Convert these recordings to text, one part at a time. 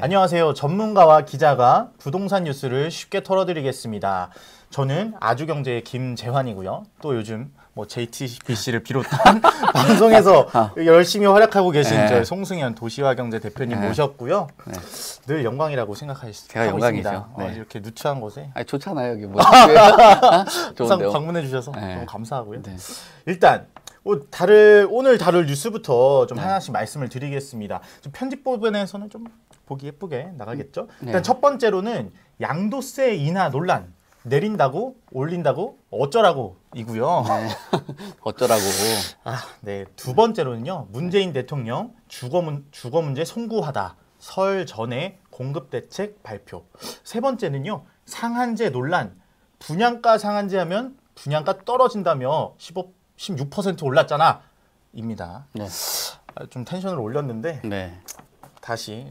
네. 안녕하세요. 전문가와 기자가 부동산 뉴스를 쉽게 털어드리겠습니다. 저는 아주경제의 김재환이고요. 또 요즘 뭐 JTBC를 비롯한 방송에서 아. 열심히 활약하고 계신 네. 송승현 도시화경제 대표님 네. 모셨고요. 네. 늘 영광이라고 생각하시 제가 영광이죠. 네. 어, 이렇게 누추한 곳에. 뭐. 아 좋잖아요 여기 뭐. 항상 방문해 주셔서 네. 너무 감사하고요. 일단 다를 오늘 다룰 뉴스부터 좀 하나씩 말씀을 드리겠습니다. 편집 부분에서는 좀 보기 예쁘게 나가겠죠. 음. 네. 일단 첫 번째로는 양도세 인하 논란 내린다고 올린다고 어쩌라고 이고요. 네. 어쩌라고. 아, 네. 두 번째로는요. 문재인 대통령 주거 문 주거 문제 송구하다. 설 전에 공급 대책 발표. 세 번째는요. 상한제 논란. 분양가 상한제 하면 분양가 떨어진다며 15 16% 올랐잖아. 입니다. 네. 아, 좀 텐션을 올렸는데 네. 다시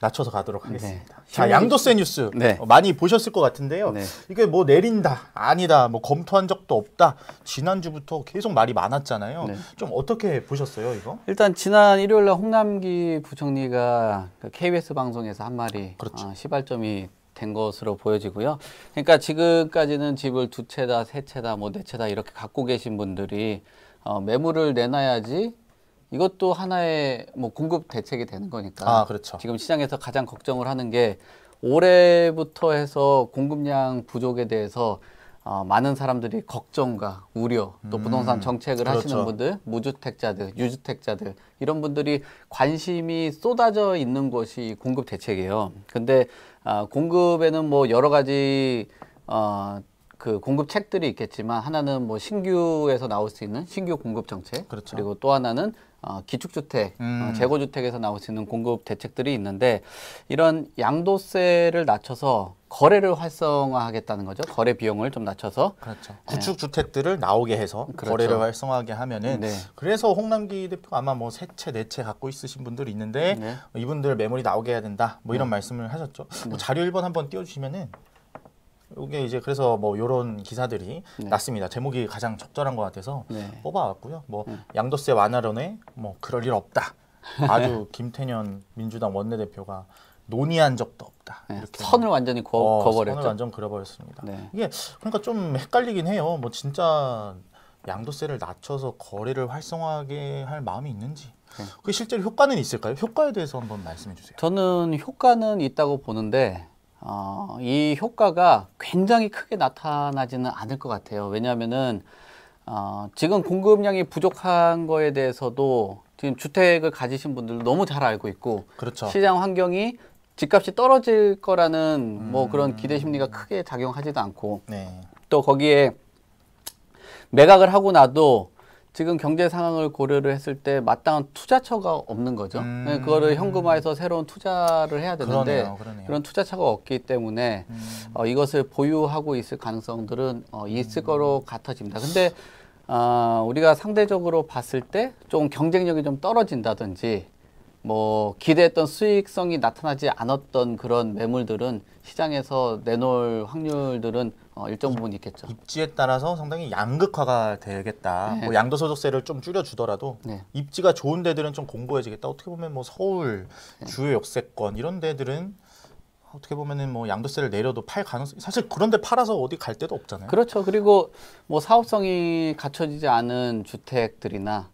낮춰서 가도록 하겠습니다. 네. 자, 네. 양도세 뉴스 네. 어, 많이 보셨을 것 같은데요. 네. 이게 뭐 내린다, 아니다, 뭐 검토한 적도 없다. 지난주부터 계속 말이 많았잖아요. 네. 좀 어떻게 보셨어요, 이거? 일단 지난 일요일 날 홍남기 부총리가 KBS 그 방송에서 한 말이 그렇죠. 어, 시발점이 된 것으로 보여지고요. 그러니까 지금까지는 집을 두 채다, 세 채다, 뭐 네 채다 이렇게 갖고 계신 분들이 어, 매물을 내놔야지 이것도 하나의 뭐 공급 대책이 되는 거니까. 아, 그렇죠. 지금 시장에서 가장 걱정을 하는 게 올해부터 해서 공급량 부족에 대해서 어, 많은 사람들이 걱정과 우려 또 음, 부동산 정책을 그렇죠. 하시는 분들 무주택자들 유주택자들 이런 분들이 관심이 쏟아져 있는 것이 공급 대책이에요 근데 아, 공급에는 뭐 여러 가지 어, 그 공급 책들이 있겠지만 하나는 뭐 신규에서 나올 수 있는 신규 공급 정책 그렇죠. 그리고또 하나는 어, 기축주택, 어, 음. 어, 재고주택에서 나올 수 있는 공급 대책들이 있는데 이런 양도세를 낮춰서 거래를 활성화하겠다는 거죠. 거래 비용을 좀 낮춰서 그렇죠. 네. 구축 주택들을 나오게 해서 그렇죠. 거래를 활성화하게 하면은 네. 그래서 홍남기 대표 아마 뭐세채네채 네 갖고 있으신 분들이 있는데 네. 이분들 매물이 나오게 해야 된다. 뭐 이런 네. 말씀을 하셨죠. 뭐 네. 자료 1번 한번 띄워 주시면은 이게 이제 그래서 뭐요런 기사들이 네. 났습니다. 제목이 가장 적절한 것 같아서 네. 뽑아왔고요. 뭐 네. 양도세 완화론에 뭐 그럴 일 없다. 아주 김태년 민주당 원내대표가 논의한 적도 없다. 네, 이렇게 선을 완전히 그어, 어, 버렸죠 선을 완전 그려버렸습니다. 네. 이게 그러니까 좀 헷갈리긴 해요. 뭐 진짜 양도세를 낮춰서 거래를 활성화하게 할 마음이 있는지. 네. 그게 실제로 효과는 있을까요? 효과에 대해서 한번 말씀해 주세요. 저는 효과는 있다고 보는데 어, 이 효과가 굉장히 크게 나타나지는 않을 것 같아요. 왜냐하면은 어, 지금 공급량이 부족한 거에 대해서도 지금 주택을 가지신 분들도 너무 잘 알고 있고 그렇죠. 시장 환경이 집값이 떨어질 거라는 음... 뭐 그런 기대 음. 심리가 크게 작용하지도 않고 네. 또 거기에 매각을 하고 나도 지금 경제 상황을 고려를 했을 때 마땅한 투자처가 없는 거죠. 음. 네, 그거를 현금화해서 새로운 투자를 해야 되는데 그러네요, 그러네요. 그런 투자처가 없기 때문에 음. 어, 이것을 보유하고 있을 가능성들은 어, 있을 음. 거로 같아집니다. 근데 어, 우리가 상대적으로 봤을 때좀 경쟁력이 좀 떨어진다든지 뭐 기대했던 수익성이 나타나지 않았던 그런 매물들은 시장에서 내놓을 확률들은 어, 일정 부분 있겠죠. 입지에 따라서 상당히 양극화가 되겠다. 네. 뭐 양도소득세를 좀 줄여주더라도 네. 입지가 좋은 데들은 좀 공고해지겠다. 어떻게 보면 뭐 서울 네. 주요 역세권 이런 데들은 어떻게 보면은 뭐 양도세를 내려도 팔 가능성 사실 그런데 팔아서 어디 갈 데도 없잖아요. 그렇죠. 그리고 뭐 사업성이 갖춰지지 않은 주택들이나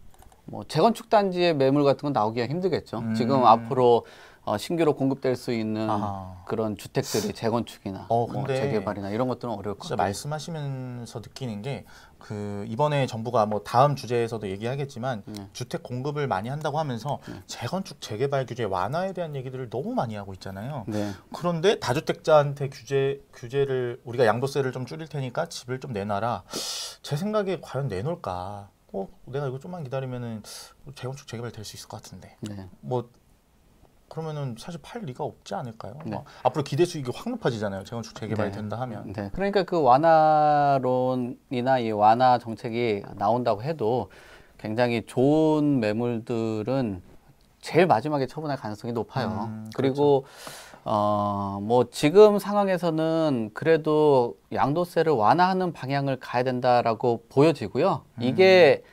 뭐 재건축 단지의 매물 같은 건 나오기가 힘들겠죠. 음. 지금 앞으로 어, 신규로 공급될 수 있는 아. 그런 주택들이 재건축이나 어, 뭐 재개발이나 이런 것들은 어려울 것 같아요. 말씀하시면서 느끼는 게 그 이번에 정부가 뭐 다음 주제에서도 얘기하겠지만 네. 주택 공급을 많이 한다고 하면서 네. 재건축 재개발 규제 완화에 대한 얘기들을 너무 많이 하고 있잖아요. 네. 그런데 다주택자한테 규제 규제를 우리가 양도세를 좀 줄일 테니까 집을 좀 내놔라. 제 생각에 과연 내놓을까? 어 내가 이거 좀만 기다리면은 재건축 재개발 될 수 있을 것 같은데 네. 뭐 그러면은 사실 팔 리가 없지 않을까요? 네. 뭐 앞으로 기대 수익이 확 높아지잖아요. 재건축 재개발이 네. 된다 하면. 네. 그러니까 그 완화론이나 이 완화 정책이 나온다고 해도 굉장히 좋은 매물들은 제일 마지막에 처분할 가능성이 높아요. 음, 그렇죠. 그리고 그렇죠. 어, 뭐 지금 상황에서는 그래도 양도세를 완화하는 방향을 가야 된다라고 보여지고요. 음. 이게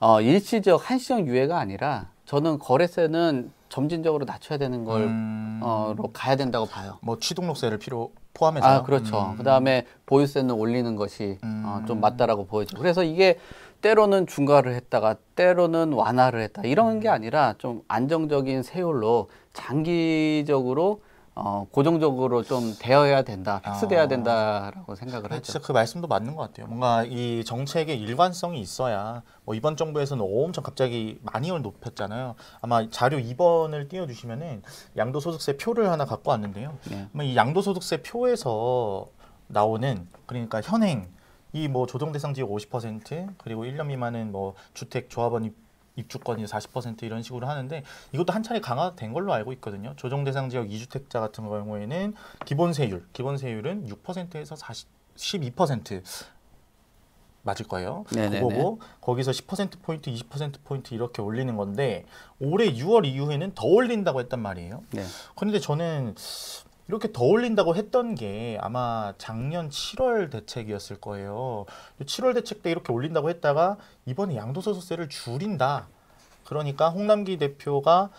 어, 일시적 한시적 유예가 아니라 저는 거래세는 점진적으로 낮춰야 되는 걸로 음. 어, 가야 된다고 봐요. 뭐취등록세를 필요 포함해서 아 그렇죠. 음. 그다음에 보유세는 올리는 것이 어, 음. 좀 맞다라고 보여져. 그래서 이게 때로는 중과를 했다가 때로는 완화를 했다 이런 게 음. 아니라 좀 안정적인 세율로 장기적으로 어, 고정적으로 좀 되어야 된다, 픽스어야 아, 된다라고 생각을 하죠. 진짜 그 말씀도 맞는 것 같아요. 뭔가 이 정책의 일관성이 있어야 뭐 이번 정부에서는 엄청 갑자기 많이 높였잖아요. 아마 자료 2번을 띄워주시면은 양도소득세 표를 하나 갖고 왔는데요. 네. 이 양도소득세 표에서 나오는 그러니까 현행 이 뭐 조정 대상 지역 50% 그리고 1년 미만은 뭐 주택 조합원이 입주권이 40% 이런 식으로 하는데 이것도 한 차례 강화된 걸로 알고 있거든요. 조정 대상 지역 2주택자 같은 경우에는 기본 세율, 기본 세율은 6%에서 40, 12% 맞을 거예요. 네, 네, 그거고 네. 거기서 10% 포인트, 20% 포인트 이렇게 올리는 건데 올해 6월 이후에는 더 올린다고 했단 말이에요. 네. 그런데 저는 이렇게 더 올린다고 했던 게 아마 작년 7월 대책이었을 거예요. 7월 대책 때 이렇게 올린다고 했다가 이번에 양도소득세를 줄인다. 그러니까 홍남기 대표가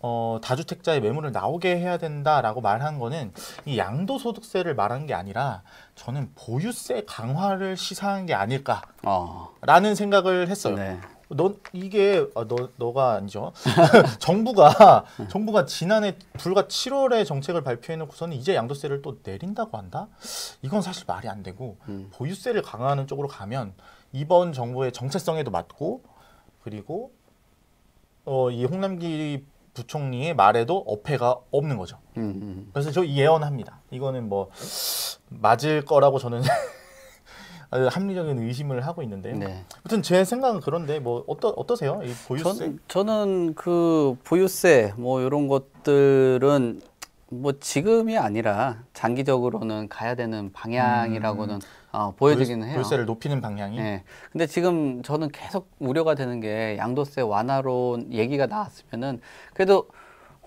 어, 다주택자의 매물을 나오게 해야 된다라고 말한 거는 이 양도소득세를 말한 게 아니라 저는 보유세 강화를 시사한 게 아닐까라는 어. 생각을 했어요. 네. 넌 이게 아, 너 너가 아니죠. 정부가 정부가 지난해 불과 7월에 정책을 발표해놓고서는 이제 양도세를 또 내린다고 한다. 이건 사실 말이 안 되고 음. 보유세를 강화하는 쪽으로 가면 이번 정부의 정체성에도 맞고 그리고 어, 이 홍남기 부총리의 말에도 어폐가 없는 거죠. 음, 음. 그래서 저 예언합니다. 이거는 뭐 맞을 거라고 저는 아, 합리적인 의심을 하고 있는데요. 네. 아무튼 제 생각은 그런데 뭐 어떠 어떠세요? 이 보유세? 전, 저는 그 보유세 뭐 이런 것들은 뭐 지금이 아니라 장기적으로는 가야 되는 방향이라고는 음, 어, 보여지기는 보유, 해요. 보유세를 높이는 방향이. 네. 근데 지금 저는 계속 우려가 되는 게 양도세 완화론 얘기가 나왔으면은 그래도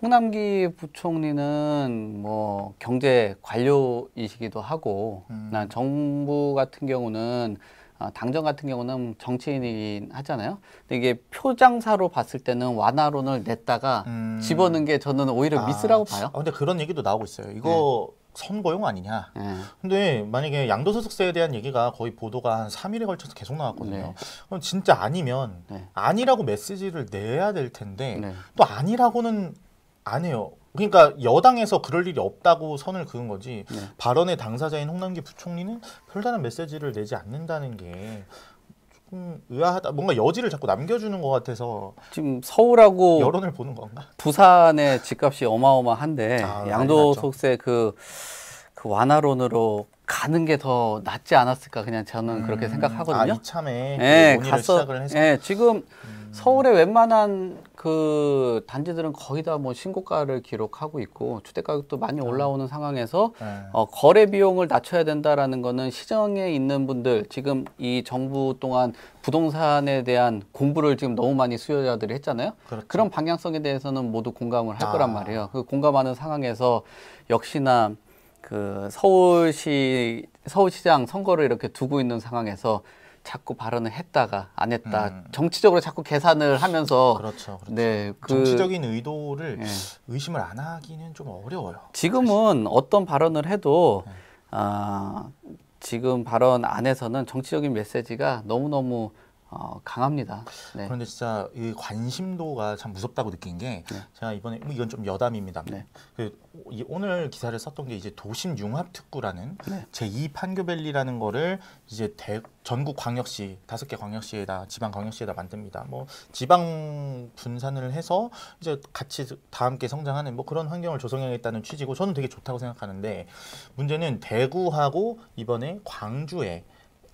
홍남기 부총리는 뭐 경제 관료이시기도 하고 음. 난 정부 같은 경우는 아, 당정 같은 경우는 정치인이긴 하잖아요. 근데 이게 표장사로 봤을 때는 완화론을 냈다가 음. 집어넣은 게 저는 오히려 아. 미스라고 봐요. 아, 근데 그런 얘기도 나오고 있어요. 이거 네. 선거용 아니냐. 네. 근데 만약에 양도소득세에 대한 얘기가 거의 보도가 한 3일에 걸쳐서 계속 나왔거든요. 네. 그럼 진짜 아니면 네. 아니라고 메시지를 내야 될 텐데 네. 또 아니라고는 아니에요. 그러니까 여당에서 그럴 일이 없다고 선을 그은 거지 네. 발언의 당사자인 홍남기 부총리는 별다른 메시지를 내지 않는다는 게 조금 의아하다. 뭔가 여지를 자꾸 남겨주는 것 같아서 지금 서울하고 여론을 보는 건가? 부산의 집값이 어마어마한데 아, 양도소득세 그, 그 완화론으로 가는 게 더 낫지 않았을까 그냥 저는 음, 그렇게 생각하거든요. 아, 이참에 예, 그 그갔 네, 시작을 해서. 예, 네, 지금 음. 서울의 웬만한 그 단지들은 거의 다 뭐 신고가를 기록하고 있고 주택 가격도 많이 네. 올라오는 음. 상황에서 네. 어, 거래 비용을 낮춰야 된다라는 거는 시장에 있는 분들 지금 이 정부 동안 부동산에 대한 공부를 지금 너무 많이 수요자들이 했잖아요. 그렇죠. 그런 방향성에 대해서는 모두 공감을 할 아. 거란 말이에요. 그 공감하는 상황에서 역시나 그 서울시 서울시장 선거를 이렇게 두고 있는 상황에서 자꾸 발언을 했다가 안 했다 음. 정치적으로 자꾸 계산을 하면서 그렇죠, 그렇죠. 네, 그, 정치적인 의도를 예. 의심을 안 하기는 좀 어려워요. 지금은 사실. 어떤 발언을 해도 예. 아, 지금 발언 안에서는 정치적인 메시지가 너무 너무 어, 강합니다. 네. 그런데 진짜 이 관심도가 참 무섭다고 느낀 게 네. 제가 이번에 뭐 이건 좀 여담입니다. 네. 그 이, 오늘 기사를 썼던 게 이제 도심 융합 특구라는 제2 판교밸리라는 거를 이제 대, 전국 광역시 다섯 개 광역시에다 지방 광역시에다 만듭니다. 뭐 지방 분산을 해서 이제 같이 다 함께 성장하는 뭐 그런 환경을 조성해야겠다는 취지고 저는 되게 좋다고 생각하는데 문제는 대구하고 이번에 광주에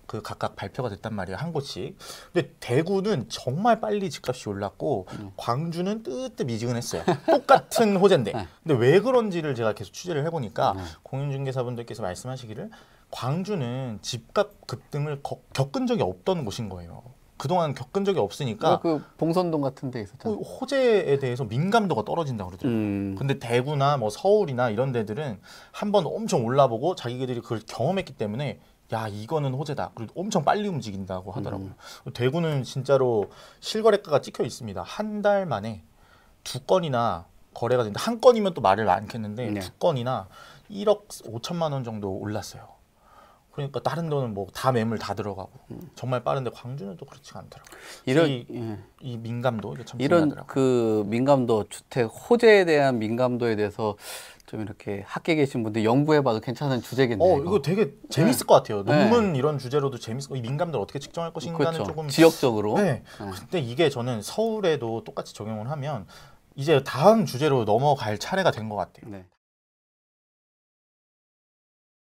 그 각각 발표가 됐단 말이에요. 한 곳씩. 근데 대구는 정말 빨리 집값이 올랐고 음. 광주는 뜨뜻 미지근했어요. 똑같은 호재인데. 네. 근데 왜 그런지를 제가 계속 취재를 해보니까 음. 공인중개사분들께서 말씀하시기를 광주는 집값 급등을 거, 겪은 적이 없던 곳인 거예요. 그동안 겪은 적이 없으니까 그 봉선동 같은 데 있었죠. 호재에 대해서 민감도가 떨어진다고 그러더라고요. 음. 근데 대구나 뭐 서울이나 이런 데들은 한 번 엄청 올라보고 자기들이 그걸 경험했기 때문에 야 이거는 호재다. 그리고 엄청 빨리 움직인다고 하더라고요. 음. 대구는 진짜로 실거래가가 찍혀 있습니다. 한 달 만에 두 건이나 거래가 된다. 한 건이면 또 말을 많겠는데 네. 두 건이나 1억 5천만 원 정도 올랐어요. 그러니까 다른 돈은 뭐 다 매물 다 들어가고 음. 정말 빠른데 광주는 또 그렇지가 않더라고요. 이런 이, 예. 이 민감도 이게 참 이런 중요하더라고요. 그 민감도 주택 호재에 대한 민감도에 대해서 좀 이렇게 학계 계신 분들 연구해봐도 괜찮은 주제겠네요. 어, 이거, 되게 네. 재밌을 네. 것 같아요. 네. 논문 네. 이런 주제로도 재밌고 민감들 어떻게 측정할 것인가는 그렇죠. 조금 지역적으로. 네. 네. 근데 이게 저는 서울에도 똑같이 적용을 하면 이제 다음 주제로 넘어갈 차례가 된 것 같아요. 네.